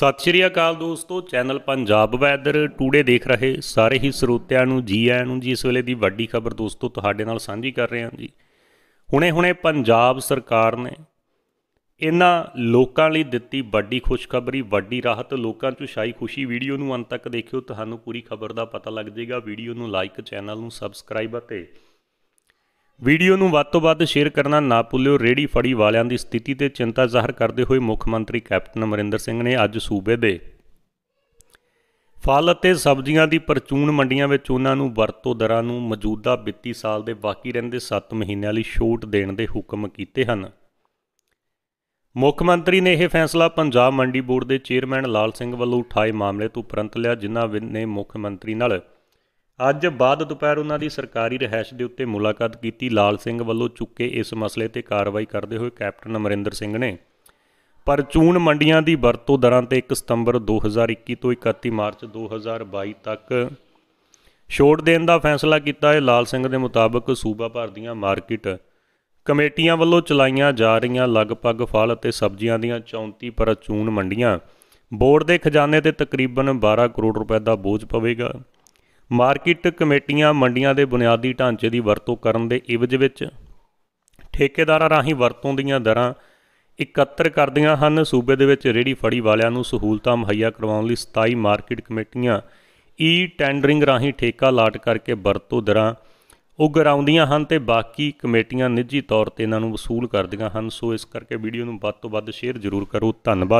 ਸਤਿ ਸ਼੍ਰੀ ਅਕਾਲ ਦੋਸਤੋ channel Punjab weather today ਦੇਖ ਰਹੇ ਸਾਰੇ ਹੀ ਸਰੋਤਿਆਂ ਨੂੰ ਜੀ ਆਇਆਂ ਨੂੰ ਜੀ ਇਸ ਵੇਲੇ ਦੀ ਵੱਡੀ ਖਬਰ ਦੋਸਤੋ ਤੁਹਾਡੇ ਨਾਲ ਸਾਂਝੀ ਕਰ ਰਹੇ ਹਾਂ ਜੀ ਹੁਣੇ-ਹੁਣੇ ਪੰਜਾਬ ਸਰਕਾਰ ਨੇ ਇਹਨਾਂ ਲੋਕਾਂ ਲਈ ਦਿੱਤੀ ਵੱਡੀ ਖੁਸ਼ਖਬਰੀ ਵੱਡੀ ਰਾਹਤ ਲੋਕਾਂ 'ਚ ਛਾਈ ਖੁਸ਼ੀ ਵੀਡੀਓ ਨੂੰ ਅੰਤ ਤੱਕ ਦੇਖਿਓ ਤੁਹਾਨੂੰ ਪੂਰੀ ਖਬਰ ਦਾ ਪਤਾ ਲੱਗ ਜਾਏਗਾ ਵੀਡੀਓ ਨੂੰ ਲਾਈਕ ਚੈਨਲ ਨੂੰ ਸਬਸਕ੍ਰਾਈਬ ਅਤੇ ਵੀਡੀਓ ਨੂੰ ਵੱਧ ਤੋਂ ਵੱਧ ਸ਼ੇਅਰ ਕਰਨਾ ਨਾ ਭੁੱਲਿਓ ਰੇੜੀ ਫੜੀ ਵਾਲਿਆਂ ਦੀ ਸਥਿਤੀ ਤੇ ਚਿੰਤਾ ਜ਼ਾਹਰ ਕਰਦੇ ਹੋਏ ਮੁੱਖ ਮੰਤਰੀ ਕੈਪਟਨ ਅਮਰਿੰਦਰ ਸਿੰਘ ਨੇ ਅੱਜ ਸੂਬੇ ਦੇ ਫਲ ਅਤੇ ਸਬਜ਼ੀਆਂ ਦੀ ਪਰਚੂਨ ਮੰਡੀਆਂ ਵਿੱਚ ਉਹਨਾਂ ਨੂੰ ਵਰਤੋਂ ਦਰਾਂ ਨੂੰ ਮੌਜੂਦਾ ਵਿੱਤੀ ਸਾਲ ਦੇ ਬਾਕੀ ਰਹਿੰਦੇ 7 ਮਹੀਨਿਆਂ ਲਈ ਛੋਟ ਦੇਣ ਦੇ ਹੁਕਮ ਕੀਤੇ ਹਨ ਮੁੱਖ ਮੰਤਰੀ ਨੇ ਇਹ ਫੈਸਲਾ ਪੰਜਾਬ ਮੰਡੀ ਬੋਰਡ ਦੇ ਚੇਅਰਮੈਨ ਲਾਲ ਸਿੰਘ ਵੱਲੋਂ ਉਠਾਏ ਮਾਮਲੇ ਤੋਂ ਉਪਰੰਤ ਲਿਆ ਜਿਨ੍ਹਾਂ ਨੇ ਮੁੱਖ ਮੰਤਰੀ ਨਾਲ ਅੱਜ ਬਾਅਦ ਦੁਪਹਿਰ ਉਹਨਾਂ ਦੀ ਸਰਕਾਰੀ ਰਹਿائش ਦੇ ਉੱਤੇ ਮੁਲਾਕਾਤ ਕੀਤੀ ਲਾਲ ਸਿੰਘ ਵੱਲੋਂ ਚੁੱਕੇ ਇਸ ਮਸਲੇ ਤੇ ਕਾਰਵਾਈ ਕਰਦੇ ਹੋਏ ਕੈਪਟਨ ਅਮਰਿੰਦਰ ਸਿੰਘ ਨੇ ਪਰਚੂਨ ਮੰਡੀਆਂ ਦੀ ਵਰਤੋਂ ਦਰਾਂ ਤੇ 1 ਸਤੰਬਰ 2021 ਤੋਂ 31 ਮਾਰਚ 2022 ਤੱਕ ਛੋਟ ਦੇਣ ਦਾ ਫੈਸਲਾ ਕੀਤਾ ਹੈ ਲਾਲ ਸਿੰਘ ਦੇ ਮੁਤਾਬਕ ਸੂਬਾ ਭਰ ਦੀਆਂ ਮਾਰਕੀਟ ਕਮੇਟੀਆਂ ਵੱਲੋਂ ਚਲਾਈਆਂ ਜਾ ਰਹੀਆਂ ਲਗਭਗ ਫਲ ਅਤੇ ਸਬਜ਼ੀਆਂ ਦੀਆਂ 34 ਪਰਚੂਨ ਮੰਡੀਆਂ ਬੋਰਡ ਦੇ ਖਜ਼ਾਨੇ ਤੇ ਤਕਰੀਬਨ 12 ਕਰੋੜ ਰੁਪਏ ਦਾ ਬੋਝ ਪਵੇਗਾ ਮਾਰਕੀਟ ਕਮੇਟੀਆਂ ਮੰਡੀਆਂ ਦੇ ਬੁਨਿਆਦੀ ਢਾਂਚੇ ਦੀ ਵਰਤੋਂ ਕਰਨ ਦੇ ਇਵਜ ਵਿੱਚ ਠੇਕੇਦਾਰਾਂ ਰਾਹੀਂ ਵਰਤੋਂ ਦੀਆਂ ਦਰਾਂ ਇਕੱਤਰ ਕਰਦੀਆਂ ਹਨ ਸੂਬੇ ਦੇ ਵਿੱਚ ਰੇੜੀ ਫੜੀ ਵਾਲਿਆਂ ਨੂੰ ਸਹੂਲਤਾਂ ਮੁਹੱਈਆ ਕਰਵਾਉਣ ਲਈ 27 ਮਾਰਕੀਟ ਕਮੇਟੀਆਂ ਈ ਟੈਂਡਰਿੰਗ ਰਾਹੀਂ ਠੇਕਾ ਲਾਟ ਕਰਕੇ ਵਰਤੋਂ ਦਰਾਂ ਉਗਰਾਉਂਦੀਆਂ ਹਨ ਤੇ ਬਾਕੀ ਕਮੇਟੀਆਂ ਨਿੱਜੀ ਤੌਰ ਤੇ ਇਹਨਾਂ ਨੂੰ ਵਸੂਲ ਕਰਦੀਆਂ ਹਨ ਸੋ ਇਸ ਕਰਕੇ ਵੀਡੀਓ ਨੂੰ ਵੱਧ ਤੋਂ ਵੱਧ ਸ਼ੇਅਰ ਜ਼ਰੂਰ ਕਰੋ ਧੰਨਵਾਦ